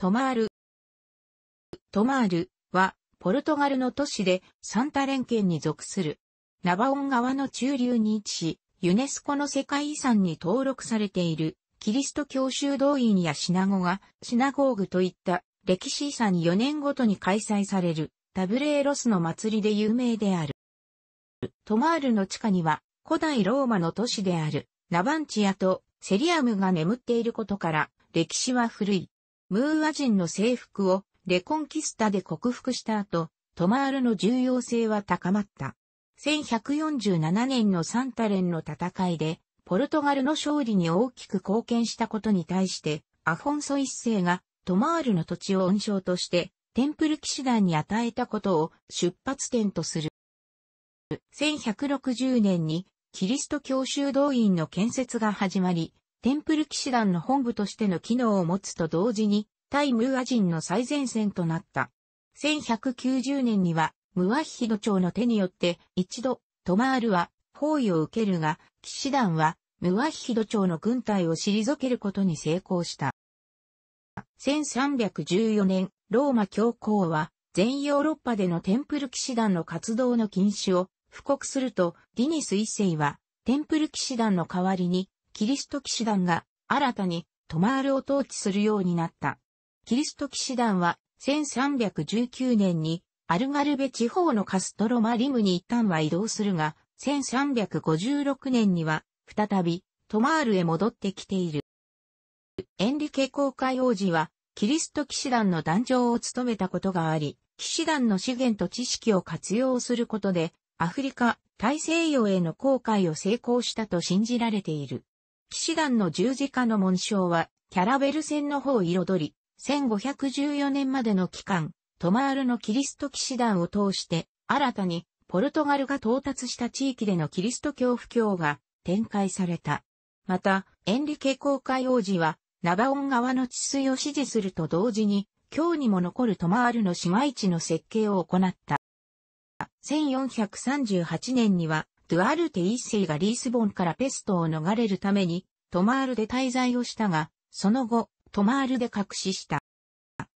トマール。トマールは、ポルトガルの都市でサンタレン県に属する。ナバオン川の中流に位置し、ユネスコの世界遺産に登録されている、キリスト教修道院やシナゴが、シナゴーグといった歴史遺産4年ごとに開催される、タブレーロスの祭りで有名である。トマールの地下には、古代ローマの都市である、ナバンチアとセリアムが眠っていることから、歴史は古い。ムーア人の征服をレコンキスタで克服した後、トマールの重要性は高まった。1147年のサンタレンの戦いで、ポルトガルの勝利に大きく貢献したことに対して、アフォンソ一世がトマールの土地を恩賞として、テンプル騎士団に与えたことを出発点とする。1160年にキリスト教修道院の建設が始まり、テンプル騎士団の本部としての機能を持つと同時に、対ムーア人の最前線となった。1190年には、ムワヒド朝の手によって、一度、トマールは包囲を受けるが、騎士団は、ムワヒド朝の軍隊を退けることに成功した。1314年、ローマ教皇は、全ヨーロッパでのテンプル騎士団の活動の禁止を布告すると、ディニス一世は、テンプル騎士団の代わりに、キリスト騎士団が新たにトマールを統治するようになった。キリスト騎士団は1319年にアルガルベ地方のカストロマリムに一旦は移動するが、1356年には再びトマールへ戻ってきている。エンリケ公会王子はキリスト騎士団の団長を務めたことがあり、騎士団の資源と知識を活用することで、アフリカ、大西洋への航海を成功したと信じられている。騎士団の十字架の紋章は、キャラベル線の方を彩り、1514年までの期間、トマールのキリスト騎士団を通して、新たに、ポルトガルが到達した地域でのキリスト教布教が展開された。また、エンリケ公会王子は、ナバオン側の治水を支持すると同時に、今日にも残るトマールの市街地の設計を行った。1438年には、ドゥアルテ一世がリースボンからペストを逃れるために、トマールで滞在をしたが、その後、トマールで隠しした。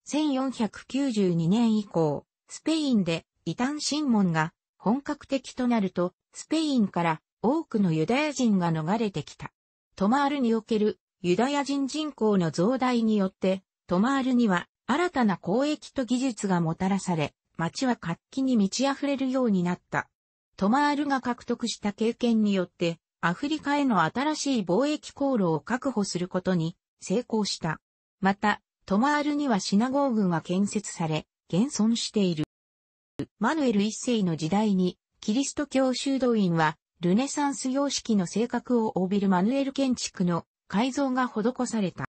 1492年以降、スペインで異端審問が本格的となると、スペインから多くのユダヤ人が逃れてきた。トマールにおけるユダヤ人人口の増大によって、トマールには新たな交易と技術がもたらされ、街は活気に満ち溢れるようになった。トマールが獲得した経験によって、アフリカへの新しい貿易航路を確保することに成功した。また、トマールにはシナゴー軍が建設され、現存している。マヌエル一世の時代に、キリスト教修道院は、ルネサンス様式の性格を帯びるマヌエル建築の改造が施された。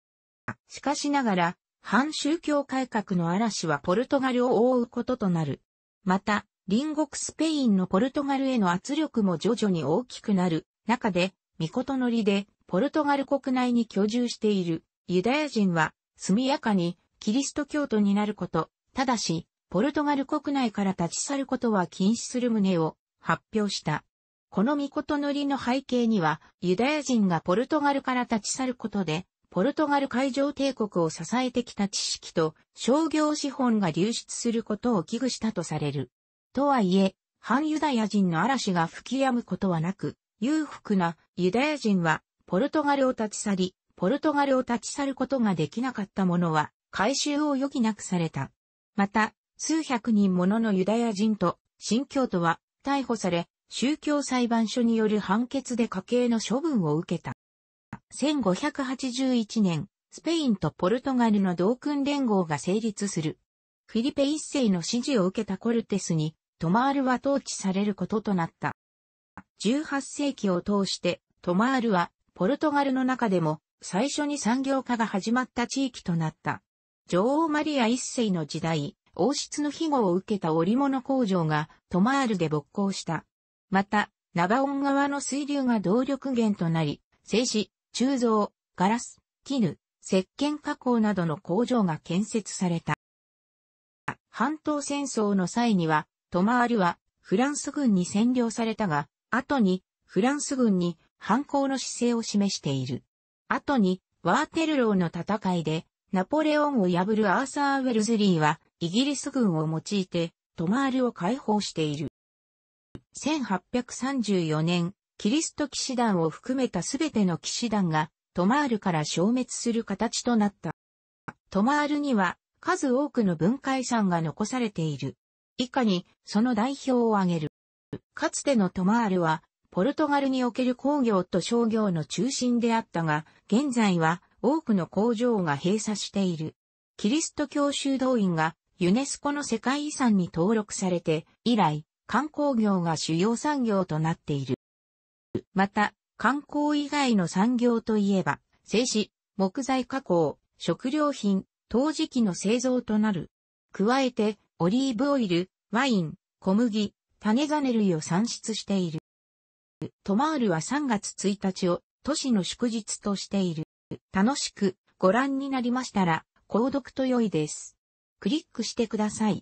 しかしながら、反宗教改革の嵐はポルトガルを覆うこととなる。また、隣国スペインのポルトガルへの圧力も徐々に大きくなる中で、ミコトノリでポルトガル国内に居住しているユダヤ人は速やかにキリスト教徒になること、ただし、ポルトガル国内から立ち去ることは禁止する旨を発表した。このミコトノリの背景には、ユダヤ人がポルトガルから立ち去ることで、ポルトガル海上帝国を支えてきた知識と商業資本が流出することを危惧したとされる。とはいえ、反ユダヤ人の嵐が吹き止むことはなく、裕福なユダヤ人はポルトガルを立ち去り、ポルトガルを立ち去ることができなかった者は回収を余儀なくされた。また、数百人もののユダヤ人と新教徒は逮捕され、宗教裁判所による判決で家計の処分を受けた。1581年、スペインとポルトガルの同訓連合が成立する。フィリペ一世の指示を受けたコルテスにトマールは統治されることとなった。18世紀を通して、トマールは、ポルトガルの中でも、最初に産業化が始まった地域となった。女王マリア一世の時代、王室の庇護を受けた織物工場がトマールで勃興した。また、ナバオン川の水流が動力源となり、製紙、鋳造、ガラス、絹、石鹸加工などの工場が建設された。半島戦争の際には、トマールはフランス軍に占領されたが、後にフランス軍に反抗の姿勢を示している。後にワーテルローの戦いでナポレオンを破るアーサー・ウェルズリーはイギリス軍を用いてトマールを解放している。1834年、キリスト騎士団を含めたすべての騎士団がトマールから消滅する形となった。トマールには数多くの文化遺産が残されている。以下にその代表を挙げる。かつてのトマールは、ポルトガルにおける工業と商業の中心であったが、現在は多くの工場が閉鎖している。キリスト教修道院がユネスコの世界遺産に登録されて、以来、観光業が主要産業となっている。また、観光以外の産業といえば、製紙、木材加工、食料品、陶磁器の製造となる。加えて、オリーブオイル、ワイン、小麦、種種類を産出している。トマールは3月1日を都市の祝日としている。楽しくご覧になりましたら、購読と良いです。クリックしてください。